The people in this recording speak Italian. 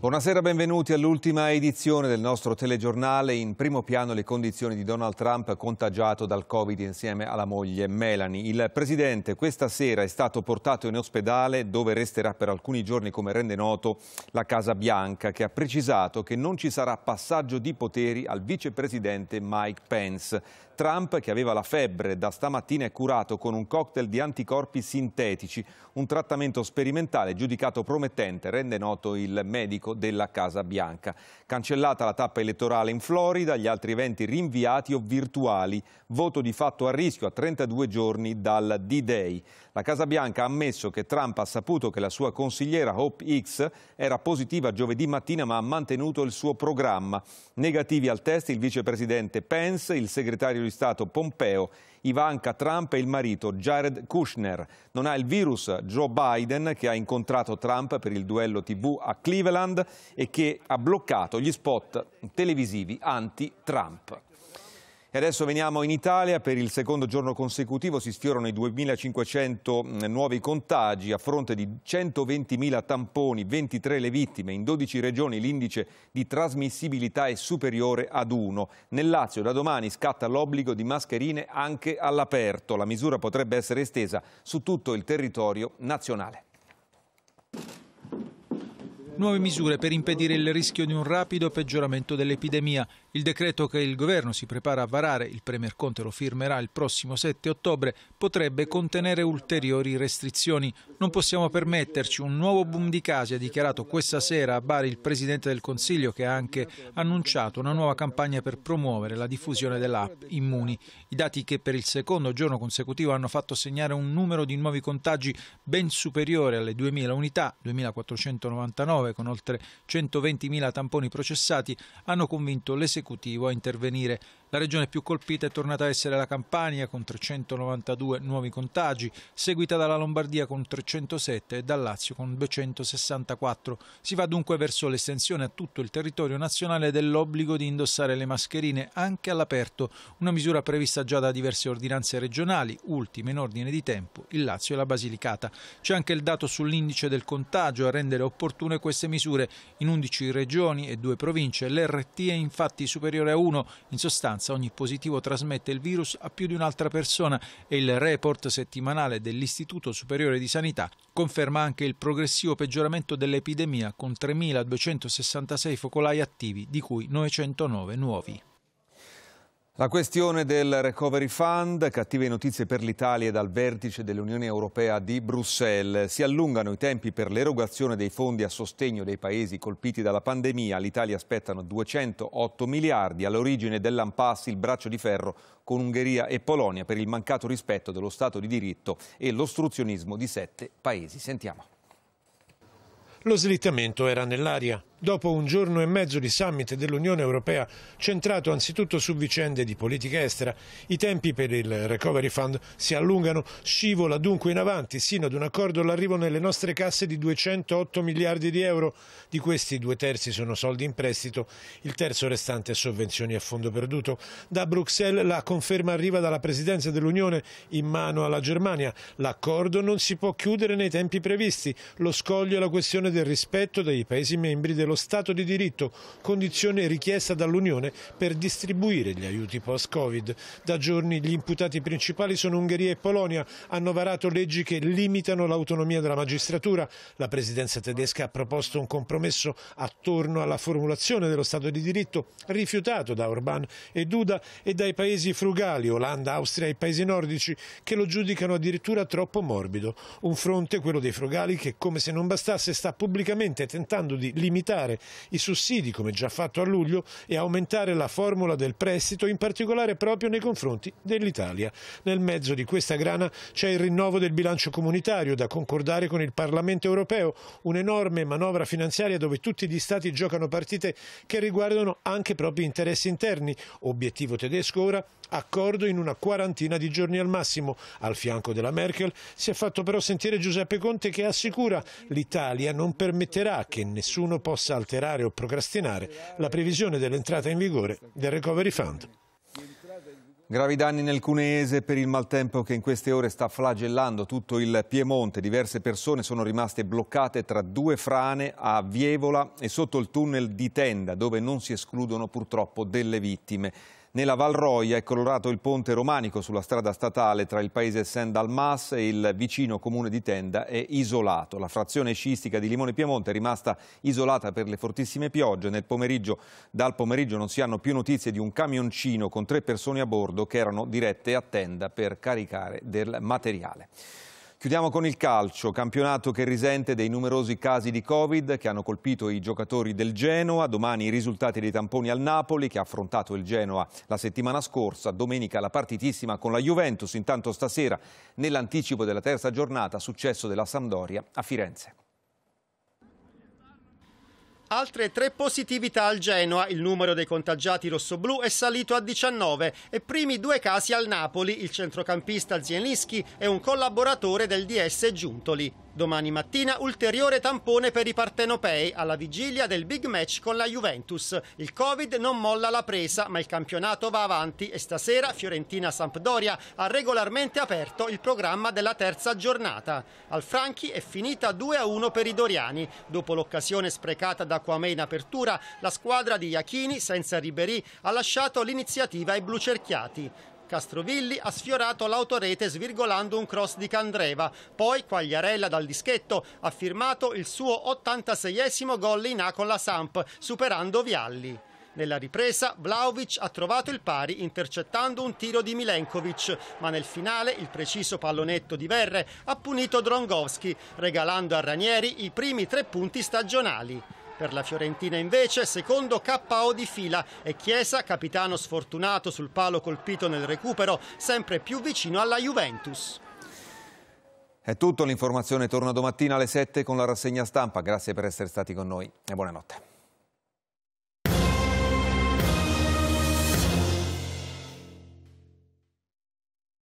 Buonasera, benvenuti all'ultima edizione del nostro telegiornale. In primo piano le condizioni di Donald Trump contagiato dal Covid insieme alla moglie Melanie. Il presidente questa sera è stato portato in ospedale dove resterà per alcuni giorni, come rende noto, la Casa Bianca, che ha precisato che non ci sarà passaggio di poteri al vicepresidente Mike Pence. Trump, che aveva la febbre, da stamattina è curato con un cocktail di anticorpi sintetici, un trattamento sperimentale giudicato promettente, rende noto il medico storico della Casa Bianca. Cancellata la tappa elettorale in Florida, gli altri eventi rinviati o virtuali, voto di fatto a rischio a 32 giorni dal D-Day. La Casa Bianca ha ammesso che Trump ha saputo che la sua consigliera Hope X era positiva giovedì mattina ma ha mantenuto il suo programma. Negativi al test il vicepresidente Pence, il segretario di Stato Pompeo Ivanka Trump e il marito Jared Kushner. Non ha il virus Joe Biden che ha incontrato Trump per il duello TV a Cleveland e che ha bloccato gli spot televisivi anti-Trump. E adesso veniamo in Italia, per il secondo giorno consecutivo si sfiorano i 2.500 nuovi contagi a fronte di 120.000 tamponi, 23 le vittime, in 12 regioni l'indice di trasmissibilità è superiore ad 1. Nel Lazio da domani scatta l'obbligo di mascherine anche all'aperto, la misura potrebbe essere estesa su tutto il territorio nazionale nuove misure per impedire il rischio di un rapido peggioramento dell'epidemia. Il decreto che il governo si prepara a varare, il Premier Conte lo firmerà il prossimo 7 ottobre, potrebbe contenere ulteriori restrizioni. Non possiamo permetterci un nuovo boom di casi, ha dichiarato questa sera a Bari il Presidente del Consiglio che ha anche annunciato una nuova campagna per promuovere la diffusione dell'app Immuni. I dati che per il secondo giorno consecutivo hanno fatto segnare un numero di nuovi contagi ben superiore alle 2.000 unità, 2.499 prove con oltre 120.000 tamponi processati hanno convinto l'esecutivo a intervenire la regione più colpita è tornata a essere la Campania con 392 nuovi contagi, seguita dalla Lombardia con 307 e dal Lazio con 264. Si va dunque verso l'estensione a tutto il territorio nazionale dell'obbligo di indossare le mascherine anche all'aperto, una misura prevista già da diverse ordinanze regionali, ultime in ordine di tempo, il Lazio e la Basilicata. C'è anche il dato sull'indice del contagio a rendere opportune queste misure. In 11 regioni e due province l'RT è infatti superiore a 1, in sostanza sostanza ogni positivo trasmette il virus a più di un'altra persona e il report settimanale dell'Istituto Superiore di Sanità conferma anche il progressivo peggioramento dell'epidemia con 3.266 focolai attivi, di cui 909 nuovi. La questione del Recovery Fund, cattive notizie per l'Italia dal vertice dell'Unione Europea di Bruxelles. Si allungano i tempi per l'erogazione dei fondi a sostegno dei paesi colpiti dalla pandemia. L'Italia aspettano 208 miliardi all'origine dell'Ampass, il braccio di ferro con Ungheria e Polonia per il mancato rispetto dello Stato di diritto e l'ostruzionismo di sette paesi. Sentiamo. Lo slittamento era nell'aria. Dopo un giorno e mezzo di summit dell'Unione Europea, centrato anzitutto su vicende di politica estera, i tempi per il Recovery Fund si allungano, scivola dunque in avanti sino ad un accordo all'arrivo nelle nostre casse di 208 miliardi di euro. Di questi due terzi sono soldi in prestito, il terzo restante è sovvenzioni a fondo perduto. Da Bruxelles la conferma arriva dalla Presidenza dell'Unione in mano alla Germania. L'accordo non si può chiudere nei tempi previsti. Lo scoglio è la questione del rispetto dei Paesi membri dell'Unione lo Stato di diritto, condizione richiesta dall'Unione per distribuire gli aiuti post-Covid. Da giorni gli imputati principali sono Ungheria e Polonia, hanno varato leggi che limitano l'autonomia della magistratura. La presidenza tedesca ha proposto un compromesso attorno alla formulazione dello Stato di diritto, rifiutato da Orbán e Duda e dai paesi frugali, Olanda, Austria e paesi nordici, che lo giudicano addirittura troppo morbido. Un fronte, quello dei frugali, che come se non bastasse sta pubblicamente tentando di limitare aumentare i sussidi, come già fatto a luglio, e aumentare la formula del prestito, in particolare proprio nei confronti dell'Italia. Nel mezzo di questa grana c'è il rinnovo del bilancio comunitario da concordare con il Parlamento europeo, un'enorme manovra finanziaria dove tutti gli Stati giocano partite che riguardano anche propri interessi interni. Obiettivo tedesco ora, accordo in una quarantina di giorni al massimo. Al fianco della Merkel si è fatto però sentire Giuseppe Conte che assicura l'Italia non permetterà che nessuno possa possa alterare o procrastinare la previsione dell'entrata in vigore del Recovery Fund. Gravi danni nel Cuneese per il maltempo che in queste ore sta flagellando tutto il Piemonte. Diverse persone sono rimaste bloccate tra due frane a Vievola e sotto il tunnel di Tenda, dove non si escludono purtroppo delle vittime. Nella Val Valroia è colorato il ponte romanico sulla strada statale tra il paese Saint-Dalmas e il vicino comune di Tenda è isolato. La frazione sciistica di Limone Piemonte è rimasta isolata per le fortissime piogge. Nel pomeriggio, dal pomeriggio non si hanno più notizie di un camioncino con tre persone a bordo che erano dirette a Tenda per caricare del materiale. Chiudiamo con il calcio, campionato che risente dei numerosi casi di Covid che hanno colpito i giocatori del Genoa. Domani i risultati dei tamponi al Napoli che ha affrontato il Genoa la settimana scorsa. Domenica la partitissima con la Juventus. Intanto stasera nell'anticipo della terza giornata successo della Sampdoria a Firenze. Altre tre positività al Genoa, il numero dei contagiati rossoblù è salito a 19 e primi due casi al Napoli, il centrocampista Zielinski e un collaboratore del DS Giuntoli. Domani mattina ulteriore tampone per i partenopei alla vigilia del big match con la Juventus. Il Covid non molla la presa, ma il campionato va avanti e stasera Fiorentina-Sampdoria ha regolarmente aperto il programma della terza giornata. Al Franchi è finita 2-1 per i Doriani. Dopo l'occasione sprecata da Quame in apertura, la squadra di Iachini senza Ribéry ha lasciato l'iniziativa ai blucerchiati. Castrovilli ha sfiorato l'autorete svirgolando un cross di Candreva, poi Quagliarella dal dischetto ha firmato il suo 86esimo gol in A con la Samp, superando Vialli. Nella ripresa Vlaovic ha trovato il pari intercettando un tiro di Milenkovic, ma nel finale il preciso pallonetto di Verre ha punito Drongowski, regalando a Ranieri i primi tre punti stagionali. Per la Fiorentina invece secondo KO di fila e Chiesa, capitano sfortunato sul palo colpito nel recupero, sempre più vicino alla Juventus. È tutto, l'informazione torna domattina alle 7 con la rassegna stampa. Grazie per essere stati con noi e buonanotte.